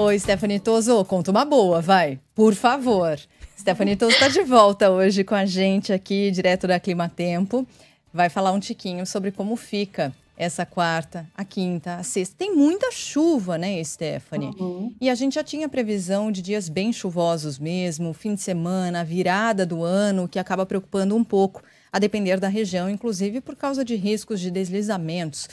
Oi, Stephanie Toso, conta uma boa, vai. Por favor. Stephanie Toso está de volta hoje com a gente aqui, direto da Clima Tempo. Vai falar um tiquinho sobre como fica essa quarta, a quinta, a sexta. Tem muita chuva, né, Stephanie? Uhum. E a gente já tinha previsão de dias bem chuvosos mesmo, fim de semana, virada do ano, que acaba preocupando um pouco, a depender da região, inclusive por causa de riscos de deslizamentos.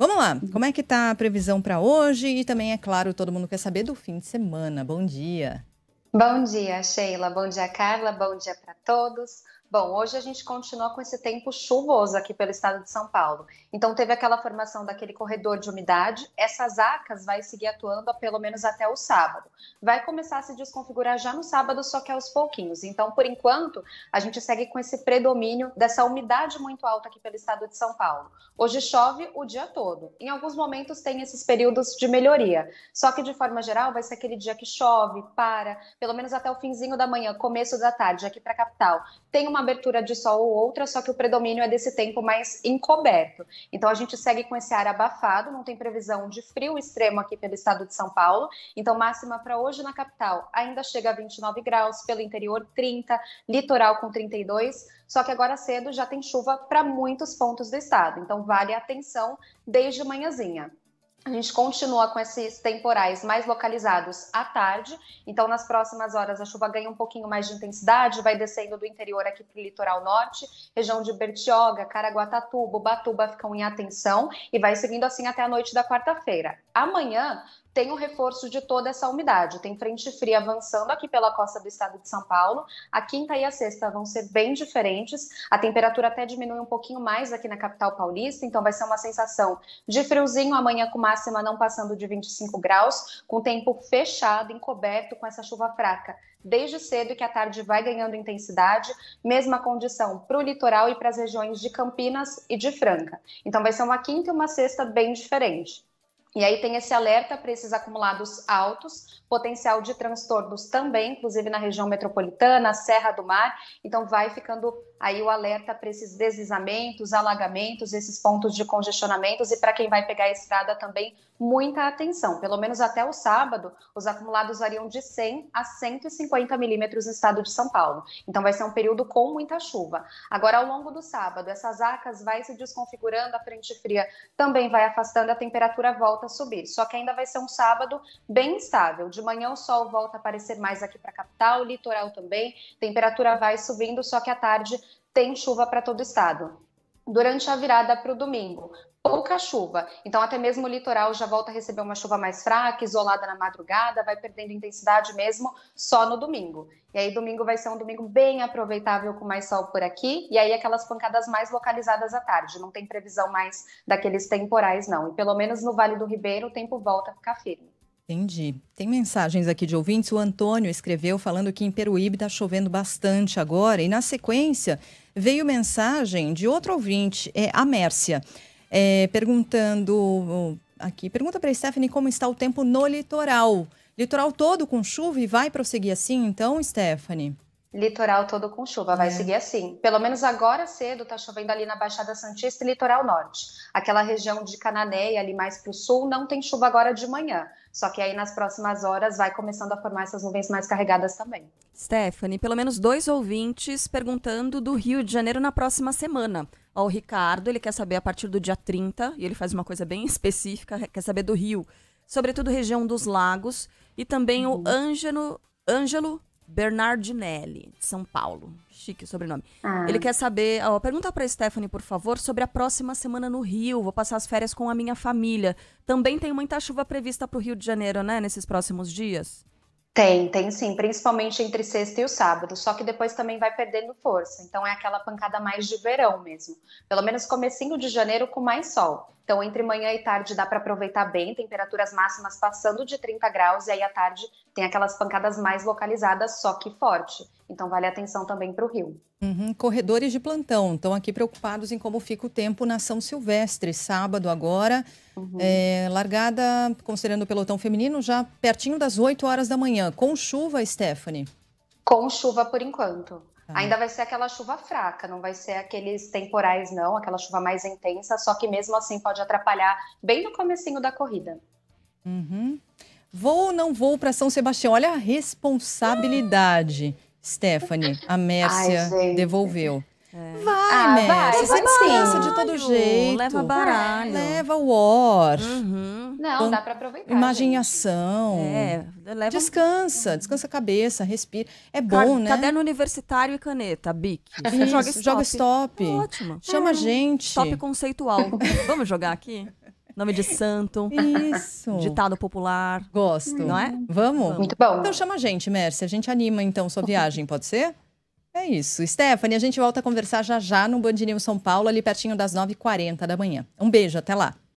Vamos lá, como é que tá a previsão para hoje? E também, é claro, todo mundo quer saber do fim de semana. Bom dia. Bom dia, Sheila. Bom dia, Carla. Bom dia para todos. Bom, hoje a gente continua com esse tempo chuvoso aqui pelo estado de São Paulo. Então teve aquela formação daquele corredor de umidade, essas acas vai seguir atuando pelo menos até o sábado. Vai começar a se desconfigurar já no sábado, só que aos pouquinhos. Então, por enquanto, a gente segue com esse predomínio dessa umidade muito alta aqui pelo estado de São Paulo. Hoje chove o dia todo. Em alguns momentos tem esses períodos de melhoria. Só que de forma geral vai ser aquele dia que chove, para, pelo menos até o finzinho da manhã, começo da tarde aqui para a capital. Tem uma abertura de sol ou outra, só que o predomínio é desse tempo mais encoberto. Então a gente segue com esse ar abafado, não tem previsão de frio extremo aqui pelo estado de São Paulo. Então máxima para hoje na capital ainda chega a 29 graus, pelo interior 30, litoral com 32, só que agora cedo já tem chuva para muitos pontos do estado. Então vale a atenção desde manhãzinha. A gente continua com esses temporais mais localizados à tarde, então nas próximas horas a chuva ganha um pouquinho mais de intensidade, vai descendo do interior aqui para o litoral norte, região de Bertioga, Caraguatatuba, Batuba ficam em atenção e vai seguindo assim até a noite da quarta-feira. Amanhã tem o reforço de toda essa umidade. Tem frente fria avançando aqui pela costa do estado de São Paulo. A quinta e a sexta vão ser bem diferentes. A temperatura até diminui um pouquinho mais aqui na capital paulista, então vai ser uma sensação de friozinho amanhã com máxima não passando de 25 graus, com tempo fechado, encoberto com essa chuva fraca desde cedo que a tarde vai ganhando intensidade, mesma condição para o litoral e para as regiões de Campinas e de Franca. Então vai ser uma quinta e uma sexta bem diferente. E aí tem esse alerta para esses acumulados altos, potencial de transtornos também, inclusive na região metropolitana, Serra do Mar. Então vai ficando aí o alerta para esses deslizamentos, alagamentos, esses pontos de congestionamentos e para quem vai pegar a estrada também muita atenção. Pelo menos até o sábado, os acumulados variam de 100 a 150 milímetros no estado de São Paulo. Então vai ser um período com muita chuva. Agora ao longo do sábado, essas acas vai se desconfigurando, a frente fria também vai afastando, a temperatura volta volta a subir. Só que ainda vai ser um sábado bem instável. De manhã o sol volta a aparecer mais aqui para a capital, litoral também. Temperatura vai subindo, só que à tarde tem chuva para todo o estado durante a virada para o domingo pouca chuva. Então, até mesmo o litoral já volta a receber uma chuva mais fraca, isolada na madrugada, vai perdendo intensidade mesmo só no domingo. E aí, domingo vai ser um domingo bem aproveitável, com mais sol por aqui. E aí, aquelas pancadas mais localizadas à tarde. Não tem previsão mais daqueles temporais, não. E pelo menos no Vale do Ribeiro, o tempo volta a ficar firme. Entendi. Tem mensagens aqui de ouvintes. O Antônio escreveu falando que em Peruíbe está chovendo bastante agora. E na sequência, veio mensagem de outro ouvinte, é a Mércia é, perguntando aqui, pergunta para Stephanie como está o tempo no litoral. Litoral todo com chuva e vai prosseguir assim, então, Stephanie? litoral todo com chuva, vai é. seguir assim. Pelo menos agora cedo tá chovendo ali na Baixada Santista e litoral norte. Aquela região de Cananéia ali mais para o sul não tem chuva agora de manhã. Só que aí nas próximas horas vai começando a formar essas nuvens mais carregadas também. Stephanie, pelo menos dois ouvintes perguntando do Rio de Janeiro na próxima semana. Ó, o Ricardo, ele quer saber a partir do dia 30, e ele faz uma coisa bem específica, quer saber do Rio, sobretudo região dos lagos, e também uhum. o Ângelo, Ângelo Bernardinelli, de São Paulo. Chique o sobrenome. Ah. Ele quer saber, ó, pergunta para Stephanie, por favor, sobre a próxima semana no Rio. Vou passar as férias com a minha família. Também tem muita chuva prevista para o Rio de Janeiro, né, nesses próximos dias? Tem, tem sim, principalmente entre sexta e o sábado, só que depois também vai perdendo força. Então é aquela pancada mais de verão mesmo. Pelo menos comecinho de janeiro com mais sol. Então, entre manhã e tarde dá para aproveitar bem, temperaturas máximas passando de 30 graus, e aí à tarde tem aquelas pancadas mais localizadas, só que forte. Então, vale atenção também para o Rio. Uhum. Corredores de plantão estão aqui preocupados em como fica o tempo na São Silvestre, sábado agora. Uhum. É, largada, considerando o pelotão feminino, já pertinho das 8 horas da manhã. Com chuva, Stephanie? Com chuva por enquanto. Tá. Ainda vai ser aquela chuva fraca, não vai ser aqueles temporais, não, aquela chuva mais intensa, só que mesmo assim pode atrapalhar bem no comecinho da corrida. Uhum. Vou ou não vou para São Sebastião? Olha a responsabilidade, uhum. Stephanie. A Mércia Ai, devolveu. É. Vai, ah, mestre. Vai, você vai dança de todo jeito. Leva baralho. Leva war. Uhum. Não, dá para aproveitar. Imaginação. É, leva... Descansa, descansa a cabeça, respira. É bom, né? Caderno universitário e caneta, BIC. joga stop. Joga stop. É ótimo. Chama a é, gente. Top conceitual. Vamos jogar aqui? Nome de santo. Isso. Ditado popular. Gosto. Não é? Vamos? Muito bom. Então chama a gente, Mércia. A gente anima, então, sua viagem, pode ser? É isso. Stephanie, a gente volta a conversar já já no Band São Paulo, ali pertinho das 9h40 da manhã. Um beijo, até lá.